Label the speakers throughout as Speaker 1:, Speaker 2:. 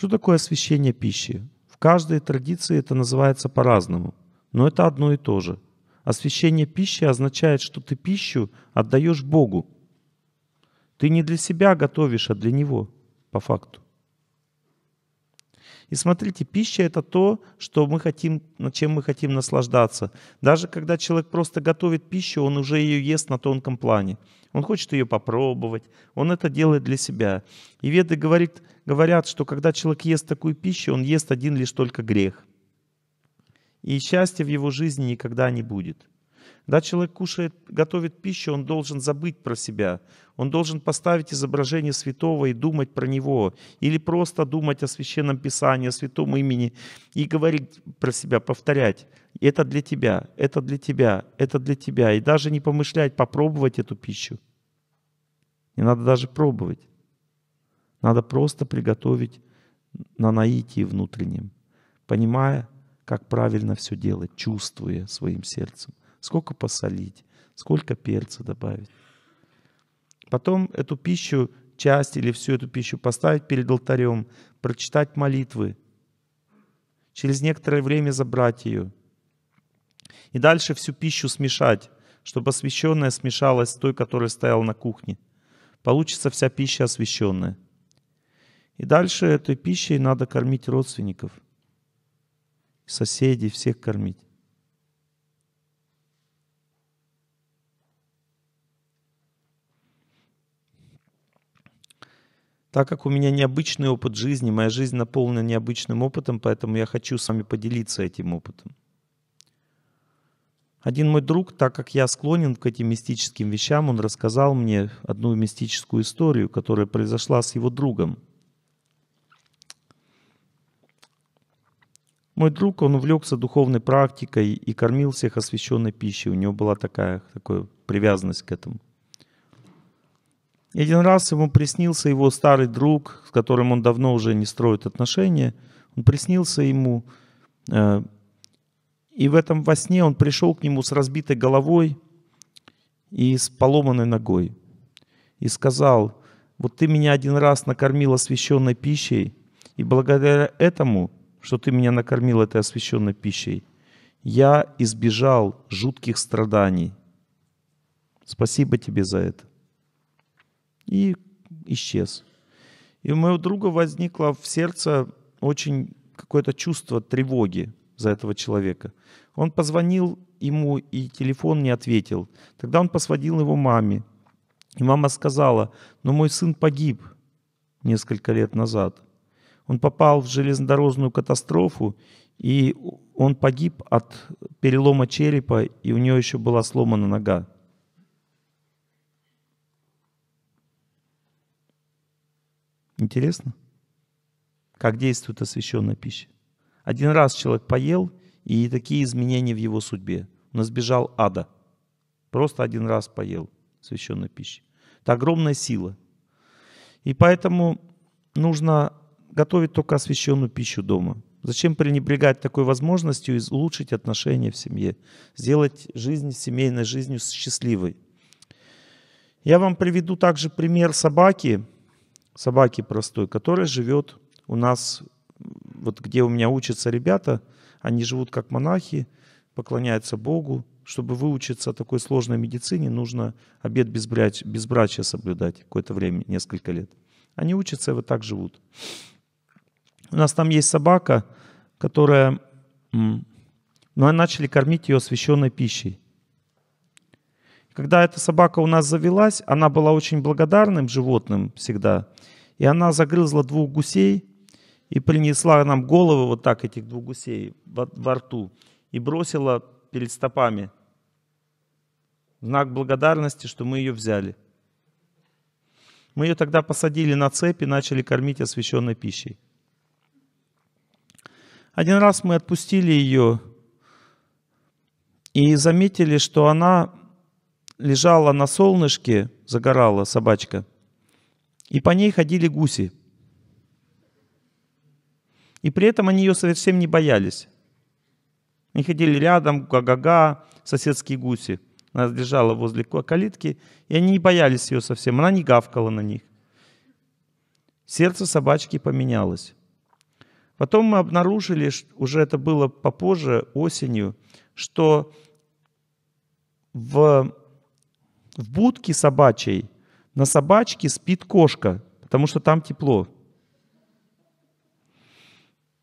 Speaker 1: Что такое освящение пищи? В каждой традиции это называется по-разному, но это одно и то же. Освящение пищи означает, что ты пищу отдаешь Богу. Ты не для себя готовишь, а для Него, по факту. И смотрите, пища это то, что мы хотим, чем мы хотим наслаждаться. Даже когда человек просто готовит пищу, он уже ее ест на тонком плане. Он хочет ее попробовать, он это делает для себя. И веды говорит, говорят, что когда человек ест такую пищу, он ест один лишь только грех. И счастья в его жизни никогда не будет. Когда человек кушает, готовит пищу, он должен забыть про себя. Он должен поставить изображение святого и думать про него. Или просто думать о священном писании, о святом имени. И говорить про себя, повторять. Это для тебя, это для тебя, это для тебя. И даже не помышлять, попробовать эту пищу. Не надо даже пробовать. Надо просто приготовить на наитии внутреннем, понимая, как правильно все делать, чувствуя своим сердцем сколько посолить, сколько перца добавить. Потом эту пищу, часть или всю эту пищу поставить перед алтарем, прочитать молитвы, через некоторое время забрать ее. И дальше всю пищу смешать, чтобы освященная смешалась с той, которая стояла на кухне. Получится вся пища освященная. И дальше этой пищей надо кормить родственников, соседей, всех кормить. Так как у меня необычный опыт жизни, моя жизнь наполнена необычным опытом, поэтому я хочу с вами поделиться этим опытом. Один мой друг, так как я склонен к этим мистическим вещам, он рассказал мне одну мистическую историю, которая произошла с его другом. Мой друг, он увлекся духовной практикой и кормил всех освященной пищей. У него была такая, такая привязанность к этому. И один раз ему приснился его старый друг, с которым он давно уже не строит отношения. Он приснился ему, э, и в этом во сне он пришел к нему с разбитой головой и с поломанной ногой. И сказал, вот ты меня один раз накормил освященной пищей, и благодаря этому, что ты меня накормил этой освященной пищей, я избежал жутких страданий. Спасибо тебе за это и исчез. И у моего друга возникло в сердце очень какое-то чувство тревоги за этого человека. Он позвонил ему, и телефон не ответил. Тогда он посводил его маме. И мама сказала, но мой сын погиб несколько лет назад. Он попал в железнодорожную катастрофу, и он погиб от перелома черепа, и у него еще была сломана нога. Интересно? Как действует освященная пища? Один раз человек поел, и такие изменения в его судьбе. Он сбежал ада. Просто один раз поел священной пищи. Это огромная сила. И поэтому нужно готовить только освященную пищу дома. Зачем пренебрегать такой возможностью и улучшить отношения в семье, сделать жизнь, семейной жизнью счастливой? Я вам приведу также пример собаки, собаки простой, которая живет у нас, вот где у меня учатся ребята, они живут как монахи, поклоняются Богу. Чтобы выучиться такой сложной медицине, нужно обед безбрач... безбрачия соблюдать какое-то время, несколько лет. Они учатся и вот так живут. У нас там есть собака, которая... Ну, начали кормить ее освященной пищей. Когда эта собака у нас завелась, она была очень благодарным животным всегда. И она загрызла двух гусей и принесла нам головы вот так, этих двух гусей, во, во рту. И бросила перед стопами. Знак благодарности, что мы ее взяли. Мы ее тогда посадили на цепи и начали кормить освященной пищей. Один раз мы отпустили ее и заметили, что она лежала на солнышке, загорала собачка, и по ней ходили гуси. И при этом они ее совсем не боялись. Они ходили рядом, га-га-га, соседские гуси. Она лежала возле калитки, и они не боялись ее совсем. Она не гавкала на них. Сердце собачки поменялось. Потом мы обнаружили, уже это было попозже, осенью, что в в будке собачьей на собачке спит кошка, потому что там тепло.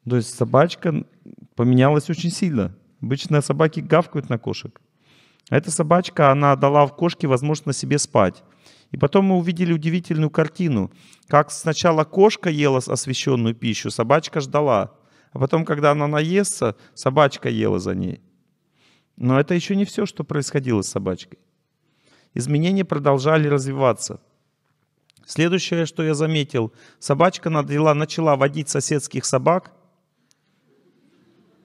Speaker 1: То есть собачка поменялась очень сильно. Обычно собаки гавкают на кошек. А эта собачка, она дала в кошке возможность себе спать. И потом мы увидели удивительную картину, как сначала кошка ела освещенную пищу, собачка ждала. А потом, когда она наестся, собачка ела за ней. Но это еще не все, что происходило с собачкой изменения продолжали развиваться. Следующее, что я заметил, собачка надела, начала водить соседских собак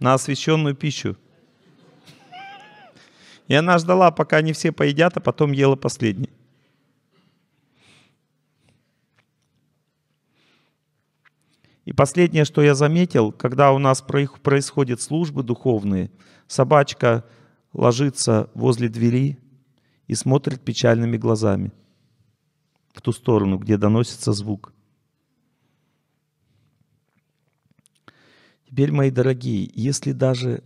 Speaker 1: на освещенную пищу. И она ждала, пока они все поедят, а потом ела последний. И последнее, что я заметил, когда у нас происходят службы духовные, собачка ложится возле двери, и смотрит печальными глазами в ту сторону, где доносится звук. Теперь, мои дорогие, если даже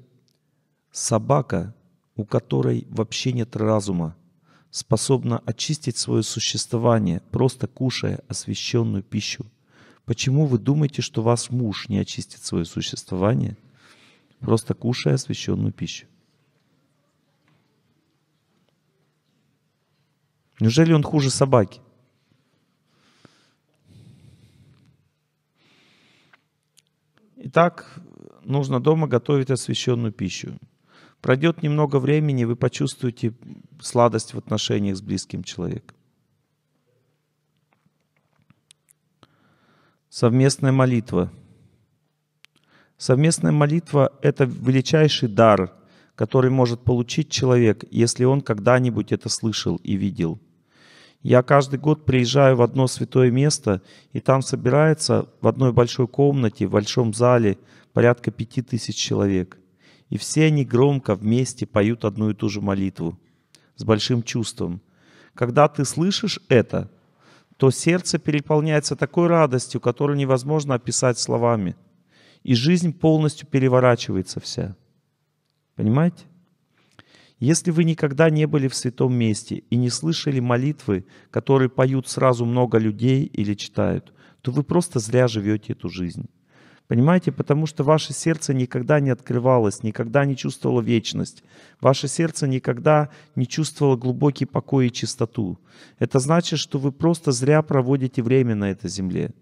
Speaker 1: собака, у которой вообще нет разума, способна очистить свое существование, просто кушая освященную пищу, почему вы думаете, что ваш муж не очистит свое существование, просто кушая освященную пищу? Неужели он хуже собаки? Итак, нужно дома готовить освященную пищу. Пройдет немного времени, вы почувствуете сладость в отношениях с близким человеком. Совместная молитва. Совместная молитва – это величайший дар, который может получить человек, если он когда-нибудь это слышал и видел – я каждый год приезжаю в одно святое место, и там собирается в одной большой комнате, в большом зале порядка пяти тысяч человек. И все они громко вместе поют одну и ту же молитву с большим чувством. Когда ты слышишь это, то сердце переполняется такой радостью, которую невозможно описать словами. И жизнь полностью переворачивается вся. Понимаете? Если вы никогда не были в святом месте и не слышали молитвы, которые поют сразу много людей или читают, то вы просто зря живете эту жизнь. Понимаете, потому что ваше сердце никогда не открывалось, никогда не чувствовало вечность. Ваше сердце никогда не чувствовало глубокий покой и чистоту. Это значит, что вы просто зря проводите время на этой земле.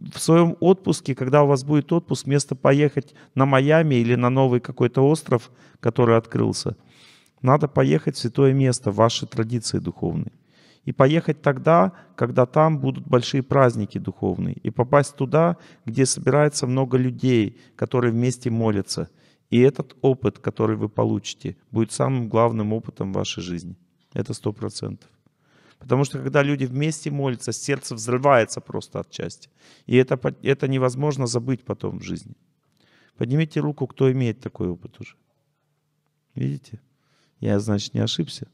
Speaker 1: В своем отпуске, когда у вас будет отпуск, вместо поехать на Майами или на новый какой-то остров, который открылся – надо поехать в святое место, в ваши традиции духовные. И поехать тогда, когда там будут большие праздники духовные. И попасть туда, где собирается много людей, которые вместе молятся. И этот опыт, который вы получите, будет самым главным опытом вашей жизни. Это сто процентов. Потому что когда люди вместе молятся, сердце взрывается просто от счастья. И это, это невозможно забыть потом в жизни. Поднимите руку, кто имеет такой опыт уже. Видите? я, значит, не ошибся.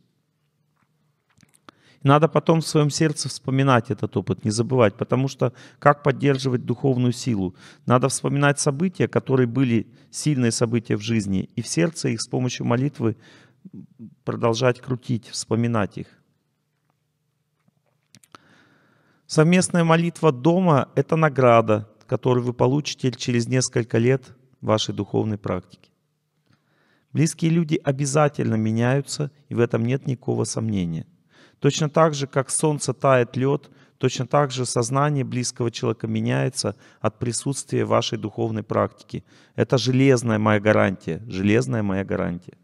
Speaker 1: Надо потом в своем сердце вспоминать этот опыт, не забывать, потому что как поддерживать духовную силу? Надо вспоминать события, которые были сильные события в жизни, и в сердце их с помощью молитвы продолжать крутить, вспоминать их. Совместная молитва дома – это награда, которую вы получите через несколько лет вашей духовной практики. Близкие люди обязательно меняются, и в этом нет никакого сомнения. Точно так же, как солнце тает лед, точно так же сознание близкого человека меняется от присутствия вашей духовной практики. Это железная моя гарантия, железная моя гарантия.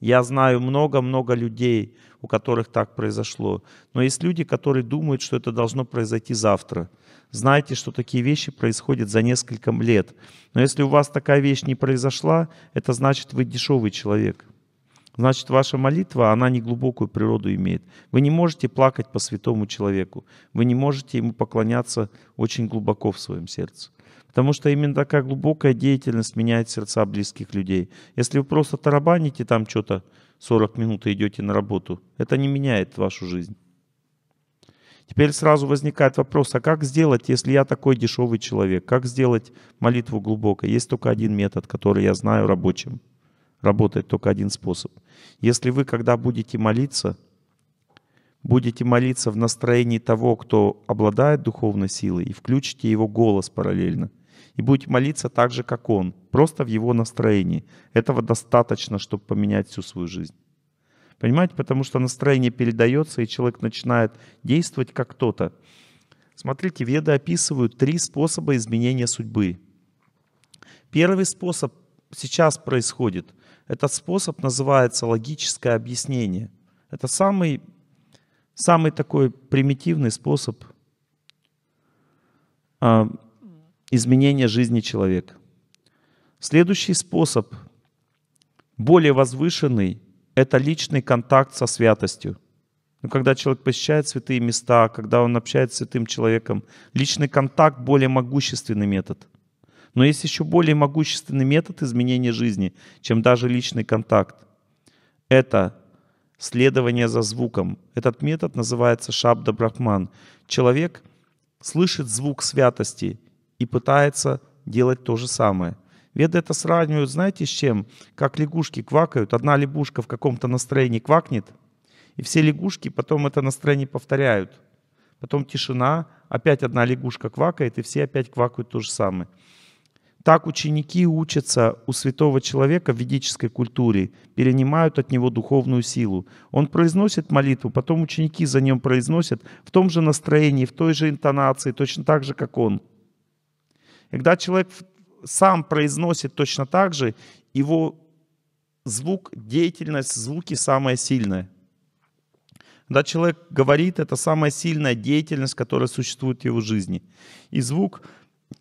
Speaker 1: Я знаю много-много людей, у которых так произошло. Но есть люди, которые думают, что это должно произойти завтра – знайте, что такие вещи происходят за несколько лет. Но если у вас такая вещь не произошла, это значит, вы дешевый человек. Значит, ваша молитва, она не глубокую природу имеет. Вы не можете плакать по святому человеку. Вы не можете ему поклоняться очень глубоко в своем сердце. Потому что именно такая глубокая деятельность меняет сердца близких людей. Если вы просто тарабаните там что-то 40 минут и идете на работу, это не меняет вашу жизнь. Теперь сразу возникает вопрос, а как сделать, если я такой дешевый человек? Как сделать молитву глубокой? Есть только один метод, который я знаю рабочим. Работает только один способ. Если вы, когда будете молиться, будете молиться в настроении того, кто обладает духовной силой, и включите его голос параллельно. И будете молиться так же, как он, просто в его настроении. Этого достаточно, чтобы поменять всю свою жизнь. Понимаете, потому что настроение передается, и человек начинает действовать как кто-то. Смотрите, веды описывают три способа изменения судьбы. Первый способ сейчас происходит. Этот способ называется логическое объяснение. Это самый, самый такой примитивный способ э, изменения жизни человека. Следующий способ, более возвышенный, это личный контакт со святостью. Но когда человек посещает святые места, когда он общается с святым человеком, личный контакт более могущественный метод. Но есть еще более могущественный метод изменения жизни, чем даже личный контакт. Это следование за звуком. Этот метод называется шабда брахман. Человек слышит звук святости и пытается делать то же самое – Веды это сравнивают, знаете, с чем? Как лягушки квакают. Одна лягушка в каком-то настроении квакнет, и все лягушки потом это настроение повторяют. Потом тишина, опять одна лягушка квакает, и все опять квакают то же самое. Так ученики учатся у святого человека в ведической культуре, перенимают от него духовную силу. Он произносит молитву, потом ученики за ним произносят в том же настроении, в той же интонации, точно так же, как он. Когда человек сам произносит точно так же, его звук, деятельность, звуки самая сильная. Когда человек говорит, это самая сильная деятельность, которая существует в его жизни. И звук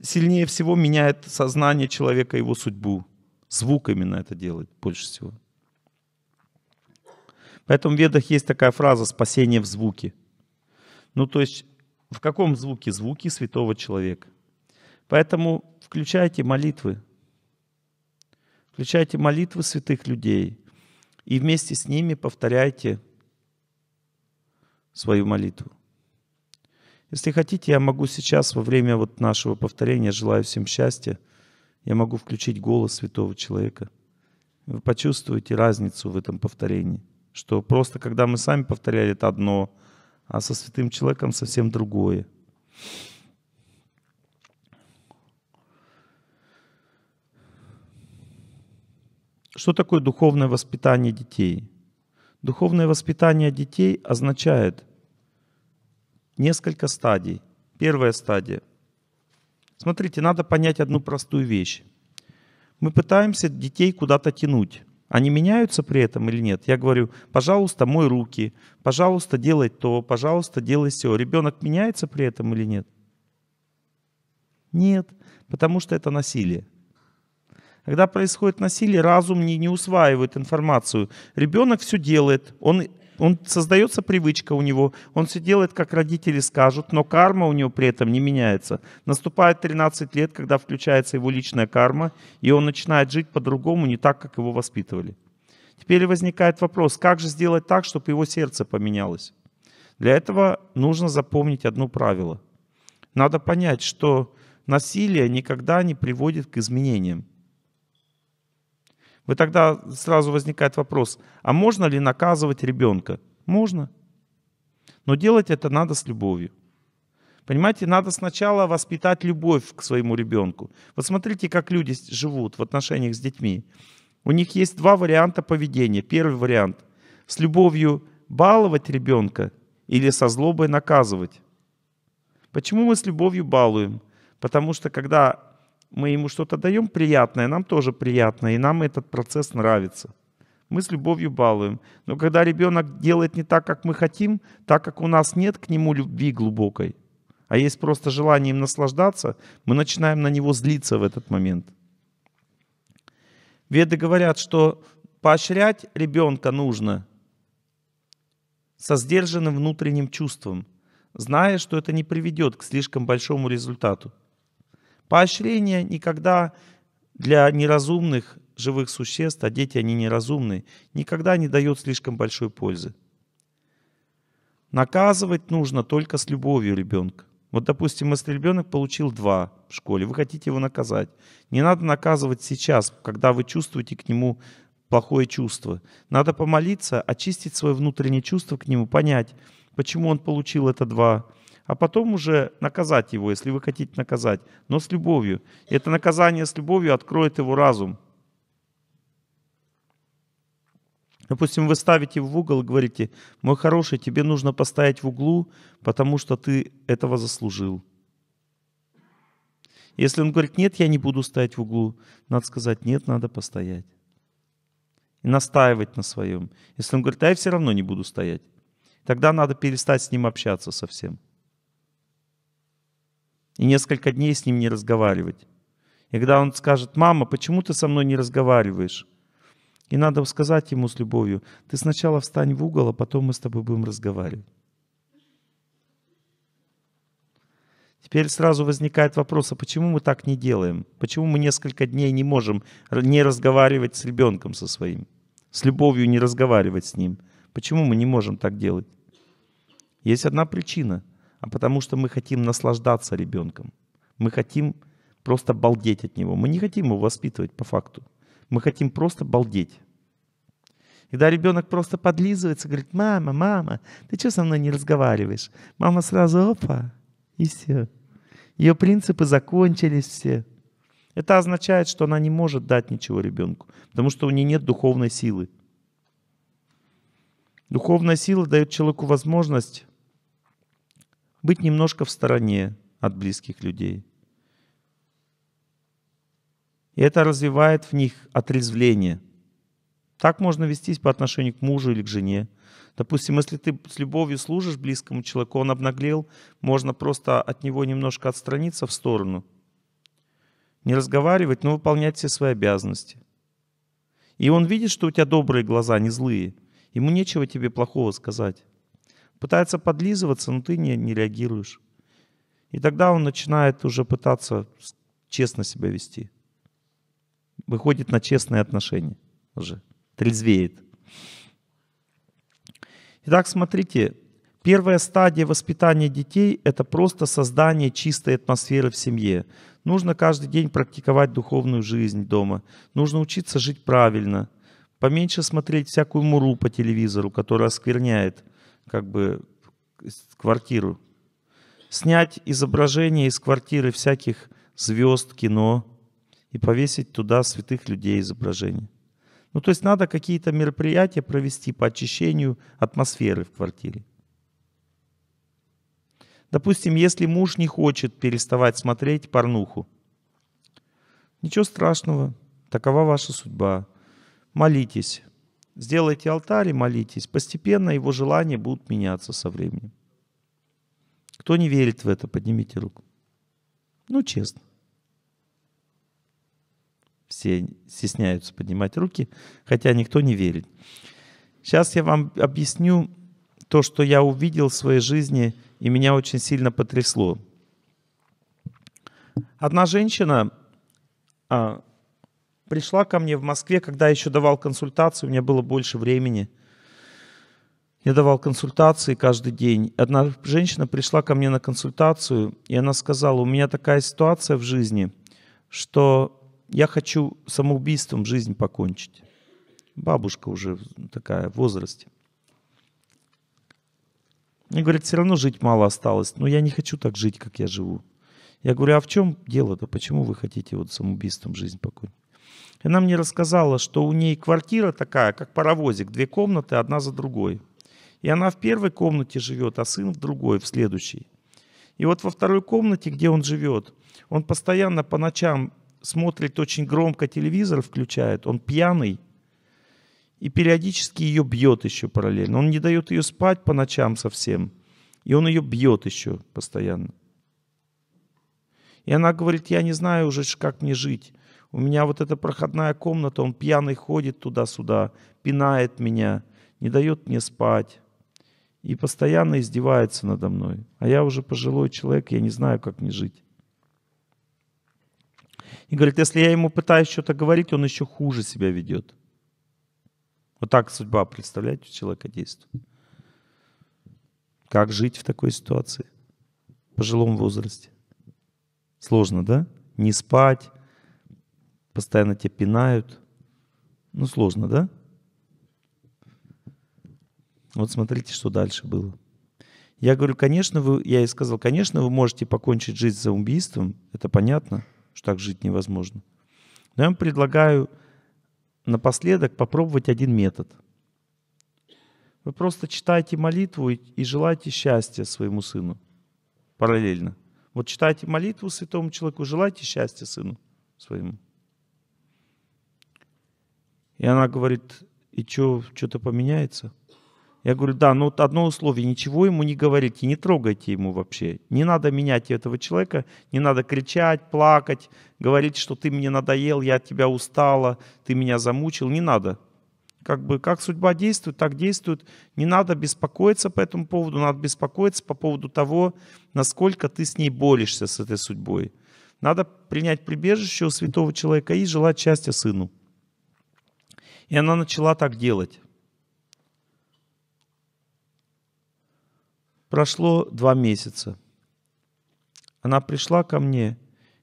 Speaker 1: сильнее всего меняет сознание человека, его судьбу. Звук именно это делает больше всего. Поэтому в ведах есть такая фраза «спасение в звуке». Ну, то есть в каком звуке? Звуки святого человека. Поэтому включайте молитвы. Включайте молитвы святых людей и вместе с ними повторяйте свою молитву. Если хотите, я могу сейчас во время вот нашего повторения «Желаю всем счастья» я могу включить голос святого человека. Вы почувствуете разницу в этом повторении, что просто когда мы сами повторяли это одно, а со святым человеком совсем другое. Что такое духовное воспитание детей? Духовное воспитание детей означает несколько стадий. Первая стадия. Смотрите, надо понять одну простую вещь. Мы пытаемся детей куда-то тянуть. Они меняются при этом или нет? Я говорю, пожалуйста, мой руки, пожалуйста, делай то, пожалуйста, делай все. Ребенок меняется при этом или нет? Нет, потому что это насилие. Когда происходит насилие, разум не, не усваивает информацию. Ребенок все делает, он он создается привычка у него, он все делает, как родители скажут, но карма у него при этом не меняется. Наступает 13 лет, когда включается его личная карма, и он начинает жить по-другому, не так, как его воспитывали. Теперь возникает вопрос, как же сделать так, чтобы его сердце поменялось? Для этого нужно запомнить одно правило. Надо понять, что насилие никогда не приводит к изменениям. Вы тогда сразу возникает вопрос, а можно ли наказывать ребенка? Можно. Но делать это надо с любовью. Понимаете, надо сначала воспитать любовь к своему ребенку. Вот смотрите, как люди живут в отношениях с детьми. У них есть два варианта поведения. Первый вариант – с любовью баловать ребенка или со злобой наказывать. Почему мы с любовью балуем? Потому что когда мы ему что-то даем приятное, нам тоже приятно, и нам этот процесс нравится. Мы с любовью балуем. Но когда ребенок делает не так, как мы хотим, так как у нас нет к нему любви глубокой, а есть просто желание им наслаждаться, мы начинаем на него злиться в этот момент. Веды говорят, что поощрять ребенка нужно со сдержанным внутренним чувством, зная, что это не приведет к слишком большому результату. Поощрение никогда для неразумных живых существ, а дети, они неразумные, никогда не дает слишком большой пользы. Наказывать нужно только с любовью ребенка. Вот, допустим, если ребенок получил два в школе, вы хотите его наказать. Не надо наказывать сейчас, когда вы чувствуете к нему плохое чувство. Надо помолиться, очистить свое внутреннее чувство к нему, понять, почему он получил это два, а потом уже наказать его, если вы хотите наказать, но с любовью. это наказание с любовью откроет его разум. Допустим, вы ставите в угол и говорите, мой хороший, тебе нужно поставить в углу, потому что ты этого заслужил. Если он говорит, нет, я не буду стоять в углу, надо сказать, нет, надо постоять. И настаивать на своем. Если он говорит, а я все равно не буду стоять, тогда надо перестать с ним общаться совсем и несколько дней с ним не разговаривать. И когда он скажет, мама, почему ты со мной не разговариваешь? И надо сказать ему с любовью, ты сначала встань в угол, а потом мы с тобой будем разговаривать. Теперь сразу возникает вопрос, а почему мы так не делаем? Почему мы несколько дней не можем не разговаривать с ребенком со своим? С любовью не разговаривать с ним? Почему мы не можем так делать? Есть одна причина – а потому что мы хотим наслаждаться ребенком. Мы хотим просто балдеть от него. Мы не хотим его воспитывать по факту. Мы хотим просто балдеть. Когда ребенок просто подлизывается, говорит, мама, мама, ты что со мной не разговариваешь? Мама сразу, опа, и все. Ее принципы закончились все. Это означает, что она не может дать ничего ребенку, потому что у нее нет духовной силы. Духовная сила дает человеку возможность быть немножко в стороне от близких людей. И это развивает в них отрезвление. Так можно вестись по отношению к мужу или к жене. Допустим, если ты с любовью служишь близкому человеку, он обнаглел, можно просто от него немножко отстраниться в сторону. Не разговаривать, но выполнять все свои обязанности. И он видит, что у тебя добрые глаза, не злые. Ему нечего тебе плохого сказать. Пытается подлизываться, но ты не, не реагируешь. И тогда он начинает уже пытаться честно себя вести. Выходит на честные отношения уже. Трезвеет. Итак, смотрите, первая стадия воспитания детей – это просто создание чистой атмосферы в семье. Нужно каждый день практиковать духовную жизнь дома. Нужно учиться жить правильно. Поменьше смотреть всякую муру по телевизору, которая оскверняет – как бы квартиру. Снять изображения из квартиры всяких звезд, кино и повесить туда святых людей изображения. Ну, то есть надо какие-то мероприятия провести по очищению атмосферы в квартире. Допустим, если муж не хочет переставать смотреть порнуху, ничего страшного, такова ваша судьба. Молитесь, Сделайте алтарь и молитесь. Постепенно его желания будут меняться со временем. Кто не верит в это, поднимите руку. Ну, честно. Все стесняются поднимать руки, хотя никто не верит. Сейчас я вам объясню то, что я увидел в своей жизни, и меня очень сильно потрясло. Одна женщина а, пришла ко мне в Москве, когда я еще давал консультации, у меня было больше времени. Я давал консультации каждый день. Одна женщина пришла ко мне на консультацию, и она сказала, у меня такая ситуация в жизни, что я хочу самоубийством жизнь покончить. Бабушка уже такая, в возрасте. И говорит, все равно жить мало осталось, но я не хочу так жить, как я живу. Я говорю, а в чем дело-то? Почему вы хотите вот самоубийством жизнь покончить? И она мне рассказала, что у ней квартира такая, как паровозик, две комнаты, одна за другой. И она в первой комнате живет, а сын в другой, в следующей. И вот во второй комнате, где он живет, он постоянно по ночам смотрит очень громко телевизор, включает, он пьяный, и периодически ее бьет еще параллельно. Он не дает ее спать по ночам совсем, и он ее бьет еще постоянно. И она говорит, я не знаю уже, как мне жить. У меня вот эта проходная комната, он пьяный ходит туда-сюда, пинает меня, не дает мне спать. И постоянно издевается надо мной. А я уже пожилой человек, я не знаю, как мне жить. И говорит, если я ему пытаюсь что-то говорить, он еще хуже себя ведет. Вот так судьба, представляете, у человека действует. Как жить в такой ситуации? В пожилом возрасте. Сложно, да? Не спать, постоянно тебя пинают. Ну, сложно, да? Вот смотрите, что дальше было. Я говорю, конечно, вы, я ей сказал, конечно, вы можете покончить жизнь за убийством, это понятно, что так жить невозможно. Но я вам предлагаю напоследок попробовать один метод. Вы просто читайте молитву и, и желайте счастья своему сыну параллельно. Вот читайте молитву святому человеку, желайте счастья сыну своему. И она говорит, и что, что-то поменяется? Я говорю, да, но ну вот одно условие, ничего ему не говорите, не трогайте ему вообще. Не надо менять этого человека, не надо кричать, плакать, говорить, что ты мне надоел, я от тебя устала, ты меня замучил, не надо. Как бы, как судьба действует, так действует. Не надо беспокоиться по этому поводу, надо беспокоиться по поводу того, насколько ты с ней борешься, с этой судьбой. Надо принять прибежище у святого человека и желать счастья сыну. И она начала так делать. Прошло два месяца. Она пришла ко мне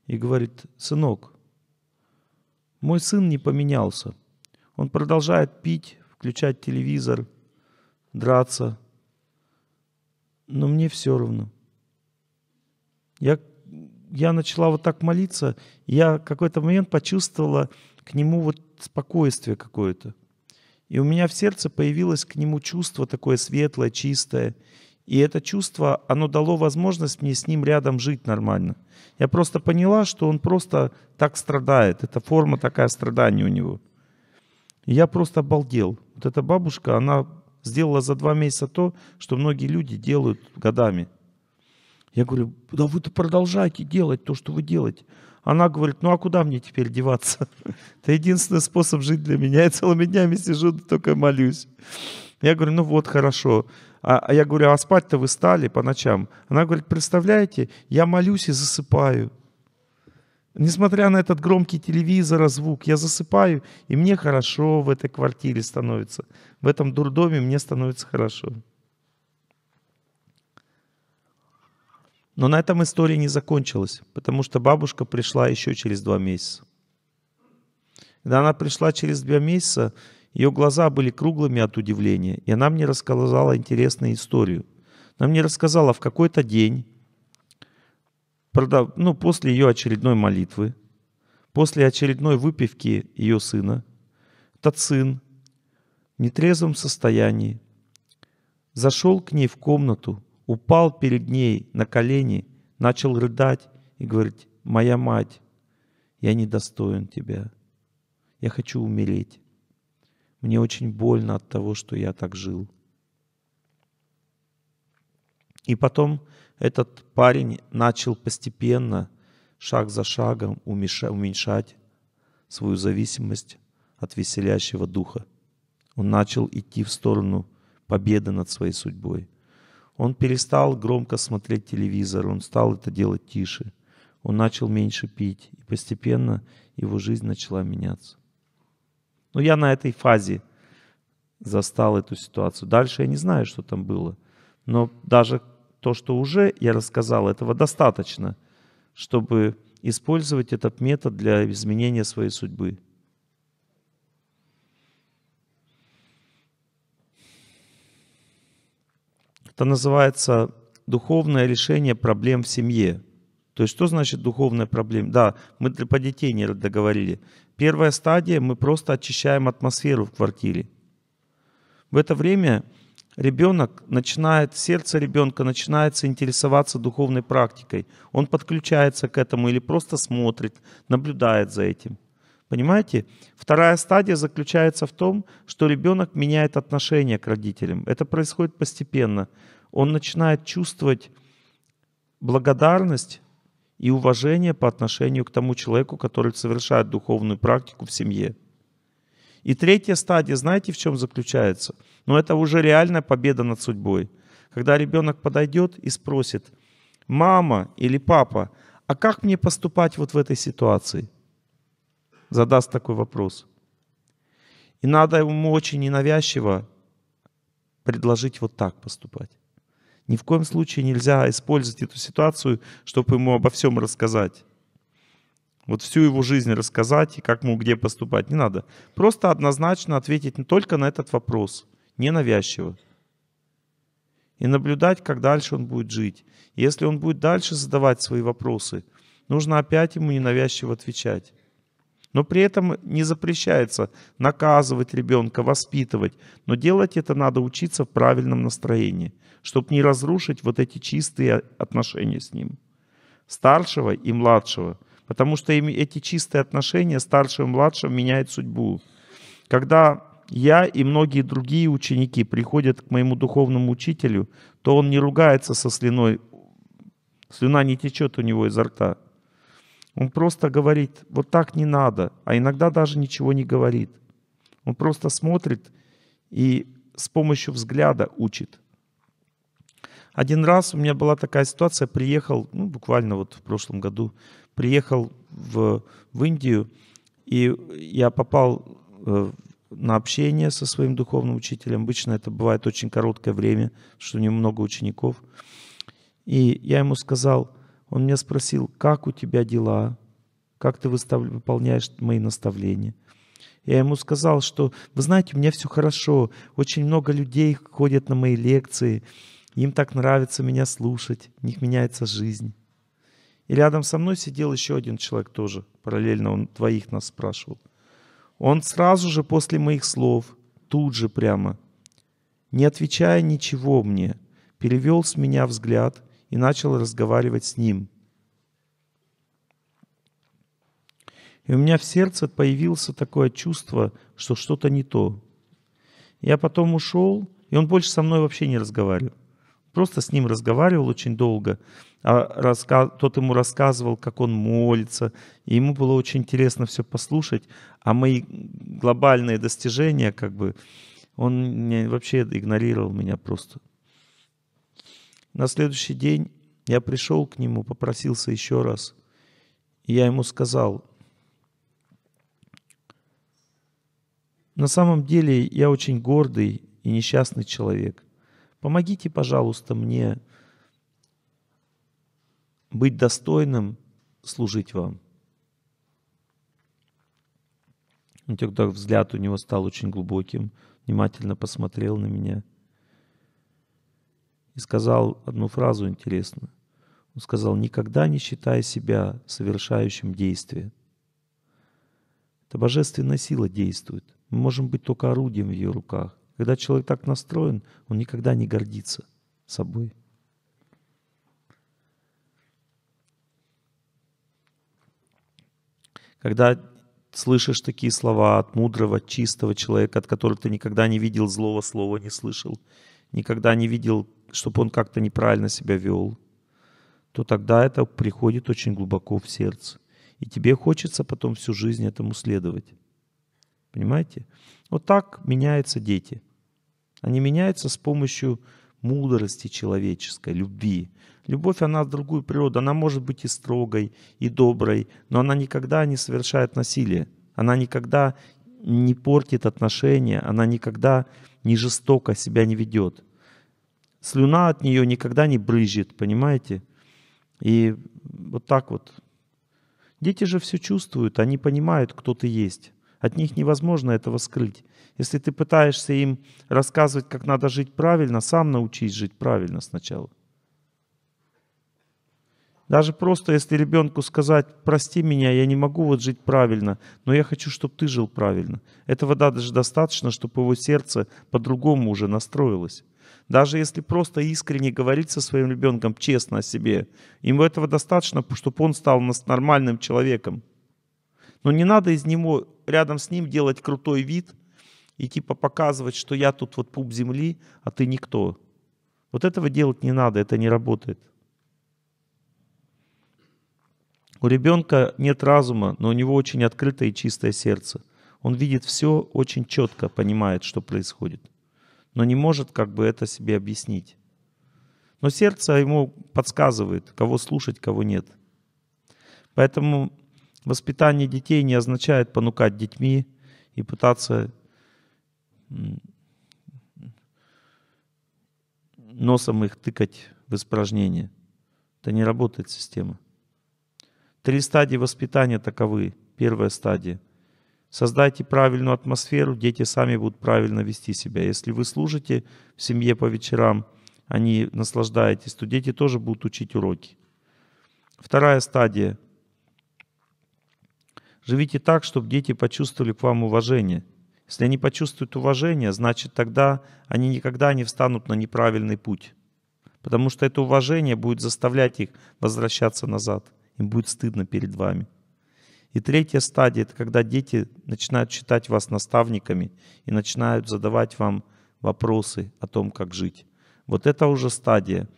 Speaker 1: и говорит, сынок, мой сын не поменялся. Он продолжает пить, включать телевизор, драться. Но мне все равно. Я, я начала вот так молиться. Я какой-то момент почувствовала, к нему вот спокойствие какое-то. И у меня в сердце появилось к нему чувство такое светлое, чистое. И это чувство, оно дало возможность мне с ним рядом жить нормально. Я просто поняла, что он просто так страдает. Это форма такая страдания у него. И я просто обалдел. Вот эта бабушка, она сделала за два месяца то, что многие люди делают годами. Я говорю, да вы-то продолжайте делать то, что вы делаете. Она говорит, ну а куда мне теперь деваться? Это единственный способ жить для меня. Я целыми днями сижу, только молюсь. Я говорю, ну вот, хорошо. А, а я говорю, а спать-то вы стали по ночам? Она говорит, представляете, я молюсь и засыпаю. Несмотря на этот громкий телевизор, а звук, я засыпаю, и мне хорошо в этой квартире становится. В этом дурдоме мне становится хорошо. Но на этом история не закончилась, потому что бабушка пришла еще через два месяца. Когда она пришла через два месяца, ее глаза были круглыми от удивления, и она мне рассказала интересную историю. Она мне рассказала, в какой-то день, правда, ну, после ее очередной молитвы, после очередной выпивки ее сына, этот сын в нетрезвом состоянии зашел к ней в комнату упал перед ней на колени, начал рыдать и говорить, «Моя мать, я недостоин тебя. Я хочу умереть. Мне очень больно от того, что я так жил». И потом этот парень начал постепенно, шаг за шагом уменьшать свою зависимость от веселящего духа. Он начал идти в сторону победы над своей судьбой – он перестал громко смотреть телевизор, он стал это делать тише. Он начал меньше пить, и постепенно его жизнь начала меняться. Но я на этой фазе застал эту ситуацию. Дальше я не знаю, что там было. Но даже то, что уже я рассказал, этого достаточно, чтобы использовать этот метод для изменения своей судьбы. Это называется духовное решение проблем в семье. То есть что значит духовная проблема? Да, мы для, по детей не договорили. Первая стадия, мы просто очищаем атмосферу в квартире. В это время ребенок начинает, сердце ребенка начинается интересоваться духовной практикой. Он подключается к этому или просто смотрит, наблюдает за этим. Понимаете? Вторая стадия заключается в том, что ребенок меняет отношение к родителям. Это происходит постепенно. Он начинает чувствовать благодарность и уважение по отношению к тому человеку, который совершает духовную практику в семье. И третья стадия, знаете, в чем заключается? Но ну, это уже реальная победа над судьбой. Когда ребенок подойдет и спросит, мама или папа, а как мне поступать вот в этой ситуации? задаст такой вопрос. И надо ему очень ненавязчиво предложить вот так поступать. Ни в коем случае нельзя использовать эту ситуацию, чтобы ему обо всем рассказать. Вот всю его жизнь рассказать и как ему где поступать. Не надо. Просто однозначно ответить не только на этот вопрос, ненавязчиво. И наблюдать, как дальше он будет жить. Если он будет дальше задавать свои вопросы, нужно опять ему ненавязчиво отвечать. Но при этом не запрещается наказывать ребенка, воспитывать. Но делать это надо учиться в правильном настроении, чтобы не разрушить вот эти чистые отношения с ним. Старшего и младшего. Потому что эти чистые отношения старшего и младшего меняют судьбу. Когда я и многие другие ученики приходят к моему духовному учителю, то он не ругается со слюной. Слюна не течет у него изо рта. Он просто говорит, вот так не надо, а иногда даже ничего не говорит. Он просто смотрит и с помощью взгляда учит. Один раз у меня была такая ситуация, приехал, ну, буквально вот в прошлом году, приехал в, в Индию, и я попал э, на общение со своим духовным учителем. Обычно это бывает очень короткое время, что у него много учеников. И я ему сказал – он меня спросил, как у тебя дела, как ты выстав... выполняешь мои наставления. Я ему сказал, что, вы знаете, у меня все хорошо, очень много людей ходят на мои лекции, им так нравится меня слушать, у них меняется жизнь. И рядом со мной сидел еще один человек тоже, параллельно он двоих нас спрашивал. Он сразу же после моих слов, тут же прямо, не отвечая ничего мне, перевел с меня взгляд и начал разговаривать с ним. И у меня в сердце появилось такое чувство, что что-то не то. Я потом ушел, и он больше со мной вообще не разговаривал. Просто с ним разговаривал очень долго. А раска... тот ему рассказывал, как он молится. И ему было очень интересно все послушать. А мои глобальные достижения, как бы, он вообще игнорировал меня просто. На следующий день я пришел к нему, попросился еще раз. И я ему сказал, «На самом деле я очень гордый и несчастный человек. Помогите, пожалуйста, мне быть достойным служить вам». И тогда взгляд у него стал очень глубоким, внимательно посмотрел на меня – и сказал одну фразу интересную. Он сказал, никогда не считай себя совершающим действие. Эта божественная сила действует. Мы можем быть только орудием в ее руках. Когда человек так настроен, он никогда не гордится собой. Когда слышишь такие слова от мудрого, чистого человека, от которого ты никогда не видел злого слова, не слышал, никогда не видел чтобы он как-то неправильно себя вел, то тогда это приходит очень глубоко в сердце. И тебе хочется потом всю жизнь этому следовать. Понимаете? Вот так меняются дети. Они меняются с помощью мудрости человеческой, любви. Любовь, она другую природу. Она может быть и строгой, и доброй, но она никогда не совершает насилие. Она никогда не портит отношения, она никогда не жестоко себя не ведет слюна от нее никогда не брызжет, понимаете? И вот так вот. Дети же все чувствуют, они понимают, кто ты есть. От них невозможно этого скрыть. Если ты пытаешься им рассказывать, как надо жить правильно, сам научись жить правильно сначала. Даже просто если ребенку сказать, прости меня, я не могу вот жить правильно, но я хочу, чтобы ты жил правильно. Этого даже достаточно, чтобы его сердце по-другому уже настроилось. Даже если просто искренне говорить со своим ребенком честно о себе, ему этого достаточно, чтобы он стал нас нормальным человеком. Но не надо из него, рядом с ним делать крутой вид и типа показывать, что я тут вот пуп земли, а ты никто. Вот этого делать не надо, это не работает. У ребенка нет разума, но у него очень открытое и чистое сердце. Он видит все очень четко, понимает, что происходит но не может как бы это себе объяснить. Но сердце ему подсказывает, кого слушать, кого нет. Поэтому воспитание детей не означает понукать детьми и пытаться носом их тыкать в испражнение. Это не работает система. Три стадии воспитания таковы. Первая стадия – Создайте правильную атмосферу, дети сами будут правильно вести себя. Если вы служите в семье по вечерам, они наслаждаетесь, то дети тоже будут учить уроки. Вторая стадия. Живите так, чтобы дети почувствовали к вам уважение. Если они почувствуют уважение, значит тогда они никогда не встанут на неправильный путь. Потому что это уважение будет заставлять их возвращаться назад. Им будет стыдно перед вами. И третья стадия — это когда дети начинают считать вас наставниками и начинают задавать вам вопросы о том, как жить. Вот это уже стадия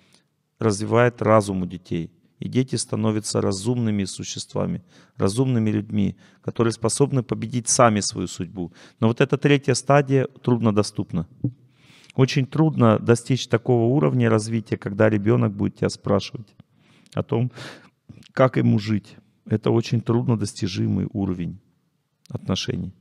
Speaker 1: развивает разум у детей. И дети становятся разумными существами, разумными людьми, которые способны победить сами свою судьбу. Но вот эта третья стадия труднодоступна. Очень трудно достичь такого уровня развития, когда ребенок будет тебя спрашивать о том, как ему жить это очень трудно достижимый уровень отношений.